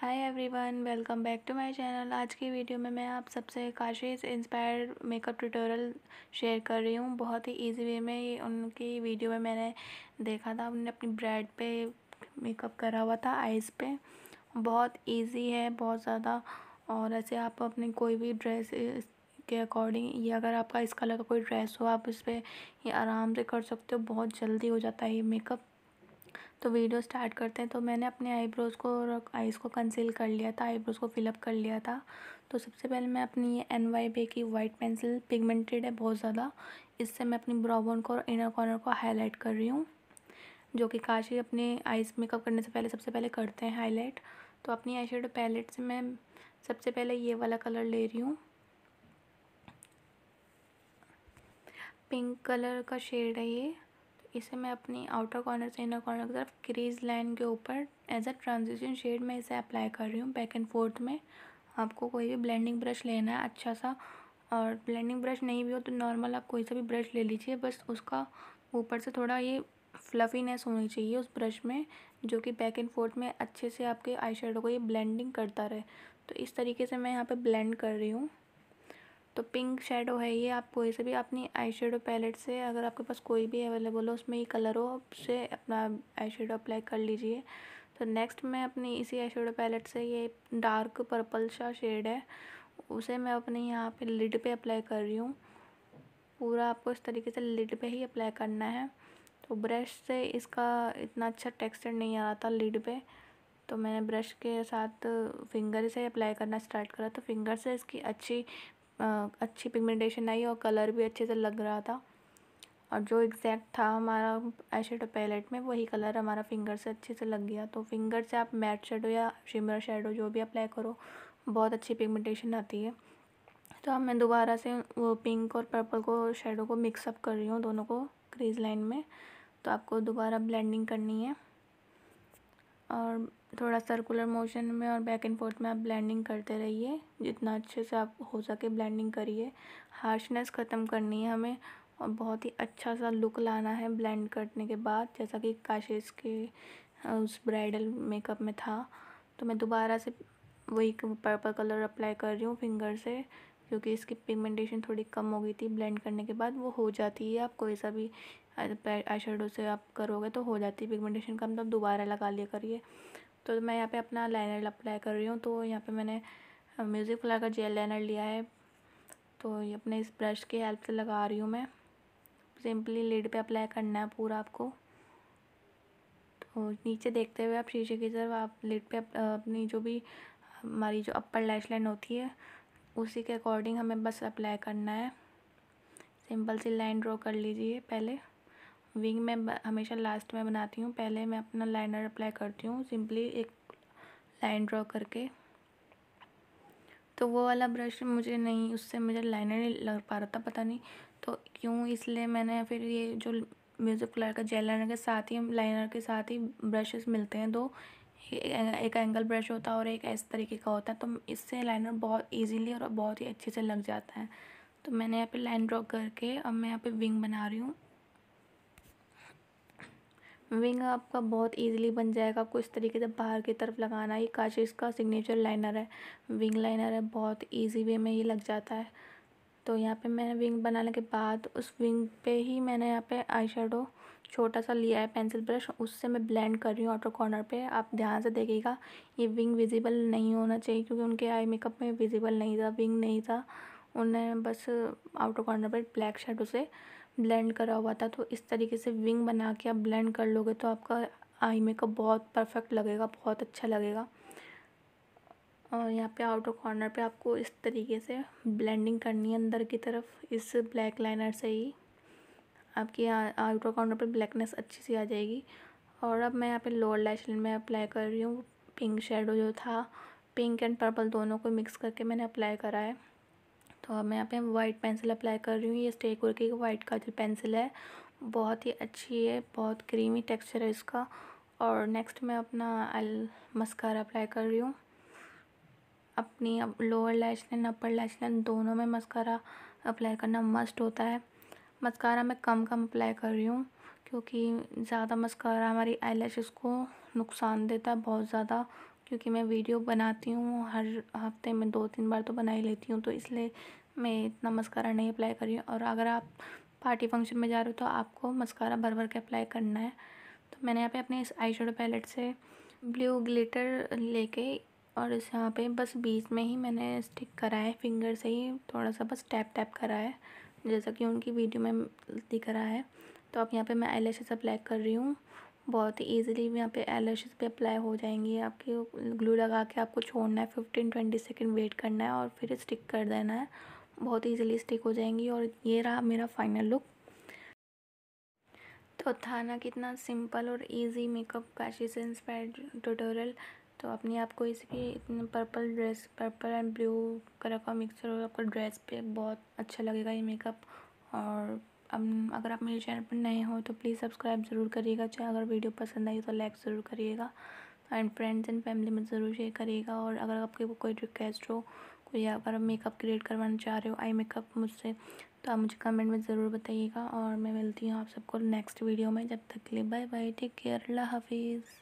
hi everyone welcome back to my channel आज की video में मैं आप सबसे Kashi inspired makeup tutorial share कर रही हूँ बहुत ही इजी वे में उनकी वीडियो में मैंने देखा था उन्होंने अपनी ब्रेड पे मेकअप करा हुआ था आइज़ पे बहुत इजी है बहुत ज़्यादा और ऐसे आप अपने कोई भी ड्रेस के अकॉर्डिंग या अगर आपका इस कलर का कोई ड्रेस हो आप इस पर आराम से कर सकते हो बहुत जल्दी हो जाता है ये मेकअप तो वीडियो स्टार्ट करते हैं तो मैंने अपने आईब्रोज़ को और आइज़ को कंसील कर लिया था आईब्रोज़ को फिलअप कर लिया था तो सबसे पहले मैं अपनी ये एन वाई बे की वाइट पेंसिल पिगमेंटेड है बहुत ज़्यादा इससे मैं अपनी ब्राउन को और इनर कॉर्नर को हाईलाइट कर रही हूँ जो कि काशी अपने आइज़ मेकअप करने से पहले सबसे पहले करते हैं हाईलाइट तो अपनी आई पैलेट से मैं सबसे पहले ये वाला कलर ले रही हूँ पिंक कलर का शेड है ये इसे मैं अपनी आउटर कॉर्नर से इनर कॉर्नर की तरफ क्रीज लाइन के ऊपर एज अ ट्रांजिशन शेड में इसे अप्लाई कर रही हूँ बैक एंड फोर्थ में आपको कोई भी ब्लेंडिंग ब्रश लेना है अच्छा सा और ब्लेंडिंग ब्रश नहीं भी हो तो नॉर्मल आप कोई सा भी ब्रश ले लीजिए बस उसका ऊपर से थोड़ा ये फ्लफीनेस होनी चाहिए उस ब्रश में जो कि बैक एंड फोर्थ में अच्छे से आपके आई को ये ब्लेंडिंग करता रहे तो इस तरीके से मैं यहाँ पे ब्लेंड कर रही हूँ तो पिंक शेडो है ये आप कोई से भी अपनी आई शेडो पैलेट से अगर आपके पास कोई भी अवेलेबल हो उसमें ये कलर हो उससे अपना आई शेडो अप्लाई कर लीजिए तो नेक्स्ट मैं अपनी इसी आई शेडो पैलेट से ये डार्क पर्पल सा शेड है उसे मैं अपने यहाँ पे लिड पे अप्लाई कर रही हूँ पूरा आपको इस तरीके से लिड पे ही अप्लाई करना है तो ब्रश से इसका इतना अच्छा टेक्सचर नहीं आ रहा था लिड पे तो मैंने ब्रश के साथ फिंगर से अप्लाई करना स्टार्ट करा तो फिंगर से इसकी अच्छी अच्छी पिगमेंटेशन आई और कलर भी अच्छे से लग रहा था और जो एग्जैक्ट था हमारा आई शेडो पैलेट में वही कलर हमारा फिंगर से अच्छे से लग गया तो फिंगर से आप मैट शेडो या शिमर शेडो जो भी अप्लाई करो बहुत अच्छी पिगमेंटेशन आती है तो अब मैं दोबारा से वो पिंक और पर्पल को शेडो को मिक्सअप कर रही हूँ दोनों को क्रीज लाइन में तो आपको दोबारा ब्लेंडिंग करनी है और थोड़ा सर्कुलर मोशन में और बैक एंड फोर्थ में आप ब्लेंडिंग करते रहिए जितना अच्छे से आप हो सके ब्लेंडिंग करिए हार्शनेस ख़त्म करनी है हमें और बहुत ही अच्छा सा लुक लाना है ब्लेंड करने के बाद जैसा कि काशिश के उस ब्राइडल मेकअप में था तो मैं दोबारा से वही पर्पल कलर अप्लाई कर रही हूँ फिंगर से क्योंकि इसकी पिगमेंटेशन थोड़ी कम हो गई थी ब्लेंड करने के बाद वो हो जाती है आप कोई सा भी आई शेडो से आप करोगे तो हो जाती है पिगमेंटेशन कम तो दोबारा लगा लिया करिए तो मैं यहाँ पे अपना लाइनर अप्लाई कर रही हूँ तो यहाँ पे मैंने म्यूज़िक फ्लार का जेल लाइनर लिया है तो ये अपने इस ब्रश की हेल्प से लगा रही हूँ मैं सिंपली लिड पे अप्लाई करना है पूरा आपको तो नीचे देखते हुए आप शीशे की तरफ आप लिड पे अपनी जो भी हमारी जो अपर लैश लाइन होती है उसी के अकॉर्डिंग हमें बस अप्लाई करना है सिंपल सी लाइन ड्रॉ कर लीजिए पहले विंग मैं हमेशा लास्ट में बनाती हूँ पहले मैं अपना लाइनर अप्लाई करती हूँ सिंपली एक लाइन ड्रॉ करके तो वो वाला ब्रश मुझे नहीं उससे मुझे लाइनर नहीं लग पा रहा था पता नहीं तो क्यों इसलिए मैंने फिर ये जो म्यूज़िक कलर का जेल लाइनर के साथ ही लाइनर के साथ ही ब्रशेस मिलते हैं दो एक एंगल ब्रश होता है और एक ऐसे तरीके का होता है तो इससे लाइनर बहुत इजीली और बहुत ही अच्छे से लग जाता है तो मैंने यहाँ पे लाइन ड्रॉ करके अब मैं यहाँ पे विंग बना रही हूँ विंग आपका बहुत इजीली बन जाएगा आपको इस तरीके से बाहर की तरफ लगाना ये काशिश का सिग्नेचर लाइनर है विंग लाइनर है बहुत इजी वे में ये लग जाता है तो यहाँ पे मैंने विंग बनाने के बाद उस विंग पे ही मैंने यहाँ पे आई छोटा सा लिया है पेंसिल ब्रश उससे मैं ब्लेंड कर रही हूँ आउटर कॉर्नर पे आप ध्यान से देखिएगा ये विंग विजिबल नहीं होना चाहिए क्योंकि उनके आई मेकअप में विजिबल नहीं था विंग नहीं था उन्हें बस आउटर कॉर्नर पर ब्लैक शेडो से ब्लेंड करा हुआ था तो इस तरीके से विंग बना के आप ब्लेंड कर लोगे तो आपका आई मेकअप बहुत परफेक्ट लगेगा बहुत अच्छा लगेगा और यहाँ पे आउटर कॉर्नर पे आपको इस तरीके से ब्लेंडिंग करनी है अंदर की तरफ इस ब्लैक लाइनर से ही आपकी आउटर कॉर्नर पे ब्लैकनेस अच्छी सी आ जाएगी और अब मैं यहाँ पे लोअर लैश में अप्लाई कर रही हूँ पिंक शेडो जो था पिंक एंड पर्पल दोनों को मिक्स करके मैंने अप्लाई करा है तो अब मैं यहाँ पे वाइट पेंसिल अप्लाई कर रही हूँ ये स्टे कुर्की की वाइट काजल पेंसिल है बहुत ही अच्छी है बहुत क्रीमी टेक्सचर है इसका और नेक्स्ट मैं अपना अल मस्कारा अप्लाई कर रही हूँ अपनी अब lower lash line upper lash line दोनों में मस्कारा अप्लाई करना मस्ट होता है मस्कारा मैं कम कम अप्लाई कर रही हूँ क्योंकि ज़्यादा मस्कारा हमारी आई को नुकसान देता है बहुत ज़्यादा क्योंकि मैं वीडियो बनाती हूँ हर हफ्ते में दो तीन बार तो बना ही लेती हूँ तो इसलिए मैं इतना मस्कारा नहीं अप्लाई कर रही हूँ और अगर आप पार्टी फंक्शन में जा रहे हो तो आपको मस्कारा भर भर के अप्लाई करना है तो मैंने यहाँ पे अपने इस आई पैलेट से ब्लू ग्लिटर लेके और इस यहाँ पे बस बीच में ही मैंने स्टिक करा है फिंगर से ही थोड़ा सा बस टैप टैप करा है जैसा कि उनकी वीडियो में दिख रहा है तो अब यहाँ पर मैं आई अप्लाई कर रही हूँ बहुत ही ईजिली यहाँ पे आई पे अप्लाई हो जाएंगी आपकी ग्लू लगा के आपको छोड़ना है फिफ्टीन ट्वेंटी सेकेंड वेट करना है और फिर स्टिक कर देना है बहुत ईजिली स्टिक हो जाएंगी और ये रहा मेरा फाइनल लुक तो था ना कितना सिंपल और इजी मेकअप काशी से इंस्पायर्ड ट्यूटोरियल तो अपने आप को इसी इतने purple dress purple and blue colour का मिक्सचर और आपका ड्रेस पे बहुत अच्छा लगेगा ये मेकअप और अब अगर आप मेरे चैनल पर नए हो तो प्लीज़ सब्सक्राइब ज़रूर करिएगा चाहे अगर वीडियो पसंद आई तो लाइक ज़रूर करिएगा एंड फ्रेंड्स एंड फैमिली में ज़रूर शेयर करिएगा और अगर आपके कोई रिक्वेस्ट हो कोई अगर आप मेकअप क्रिएट करवाना चाह रहे हो आई मेकअप मुझसे तो आप मुझे कमेंट में ज़रूर बताइएगा और मैं मिलती हूँ आप सबको नेक्स्ट वीडियो में जब तक के लिए बाय बाय टेक केयर अल्लाह हाफिज़